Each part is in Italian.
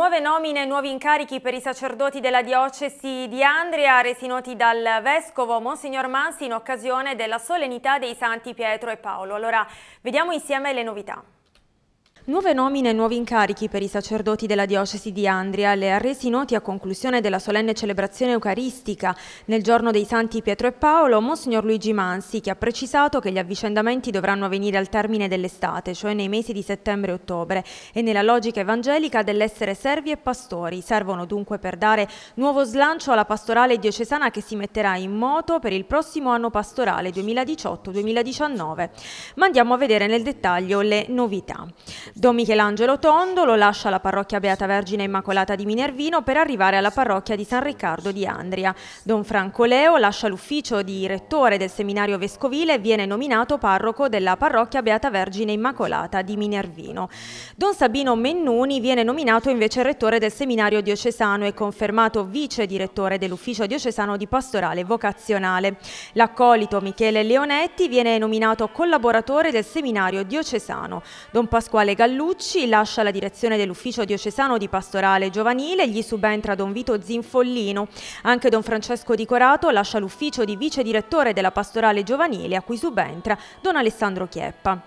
Nuove nomine e nuovi incarichi per i sacerdoti della diocesi di Andria, resi noti dal vescovo Monsignor Mansi in occasione della solennità dei santi Pietro e Paolo. Allora, vediamo insieme le novità. Nuove nomine e nuovi incarichi per i sacerdoti della diocesi di Andria, le ha resi noti a conclusione della solenne celebrazione eucaristica nel giorno dei Santi Pietro e Paolo, Monsignor Luigi Mansi, che ha precisato che gli avvicendamenti dovranno avvenire al termine dell'estate, cioè nei mesi di settembre e ottobre, e nella logica evangelica dell'essere servi e pastori. Servono dunque per dare nuovo slancio alla pastorale diocesana che si metterà in moto per il prossimo anno pastorale 2018-2019. Ma andiamo a vedere nel dettaglio le novità. Don Michelangelo Tondolo lascia la parrocchia Beata Vergine Immacolata di Minervino per arrivare alla parrocchia di San Riccardo di Andria. Don Franco Leo lascia l'ufficio di rettore del seminario vescovile e viene nominato parroco della parrocchia Beata Vergine Immacolata di Minervino. Don Sabino Mennuni viene nominato invece rettore del seminario diocesano e confermato vice direttore dell'ufficio diocesano di pastorale vocazionale. L'accolito Michele Leonetti viene nominato collaboratore del seminario diocesano. Don Pasquale Gallucci lascia la direzione dell'ufficio diocesano di pastorale giovanile, gli subentra Don Vito Zinfollino. Anche Don Francesco Di Corato lascia l'ufficio di vice direttore della pastorale giovanile a cui subentra Don Alessandro Chieppa.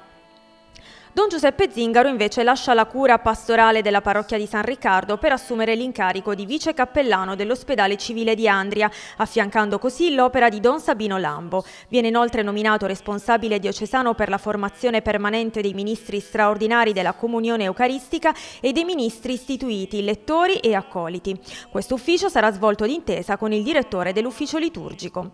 Don Giuseppe Zingaro invece lascia la cura pastorale della parrocchia di San Riccardo per assumere l'incarico di vice cappellano dell'ospedale civile di Andria, affiancando così l'opera di Don Sabino Lambo. Viene inoltre nominato responsabile diocesano per la formazione permanente dei ministri straordinari della comunione eucaristica e dei ministri istituiti, lettori e accoliti. Questo ufficio sarà svolto d'intesa con il direttore dell'ufficio liturgico.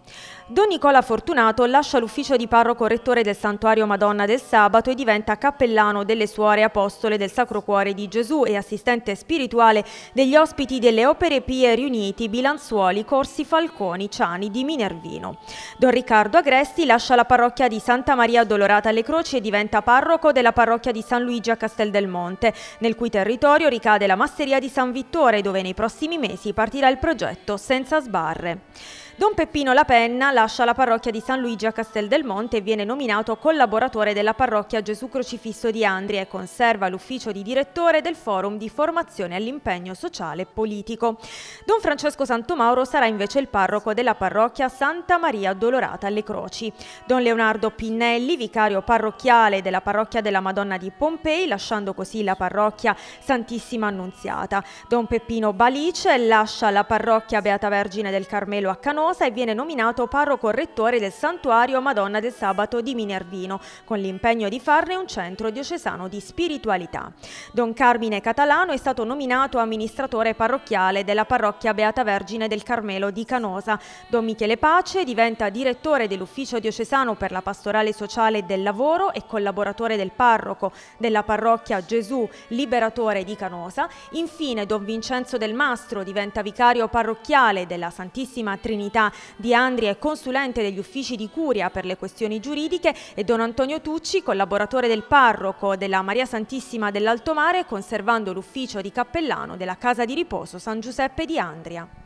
Don Nicola Fortunato lascia l'ufficio di parroco rettore del santuario Madonna del Sabato e diventa cappellano cappellano delle Suore Apostole del Sacro Cuore di Gesù e assistente spirituale degli ospiti delle opere pie riuniti Bilanzuoli, Corsi, Falconi, Ciani di Minervino. Don Riccardo Agresti lascia la parrocchia di Santa Maria Dolorata alle Croci e diventa parroco della parrocchia di San Luigi a Castel del Monte, nel cui territorio ricade la masseria di San Vittore, dove nei prossimi mesi partirà il progetto Senza Sbarre. Don Peppino La Penna lascia la parrocchia di San Luigi a Castel del Monte e viene nominato collaboratore della parrocchia Gesù Crocifisso di Andria e conserva l'ufficio di direttore del forum di formazione all'impegno sociale e politico. Don Francesco Santomauro sarà invece il parroco della parrocchia Santa Maria Dolorata alle Croci. Don Leonardo Pinnelli, vicario parrocchiale della parrocchia della Madonna di Pompei, lasciando così la parrocchia Santissima Annunziata. Don Peppino Balice lascia la parrocchia Beata Vergine del Carmelo a Canone Formosa e viene nominato parroco rettore del santuario Madonna del Sabato di Minervino, con l'impegno di farne un centro diocesano di spiritualità. Don Carmine Catalano è stato nominato amministratore parrocchiale della parrocchia Beata Vergine del Carmelo di Canosa. Don Michele Pace diventa direttore dell'ufficio diocesano per la pastorale sociale del lavoro e collaboratore del parroco della parrocchia Gesù Liberatore di Canosa. Infine Don Vincenzo Del Mastro diventa vicario parrocchiale della Santissima Trinità qualità di Andria è consulente degli uffici di Curia per le questioni giuridiche e Don Antonio Tucci, collaboratore del parroco della Maria Santissima dell'Alto Mare, conservando l'ufficio di cappellano della Casa di Riposo San Giuseppe di Andria.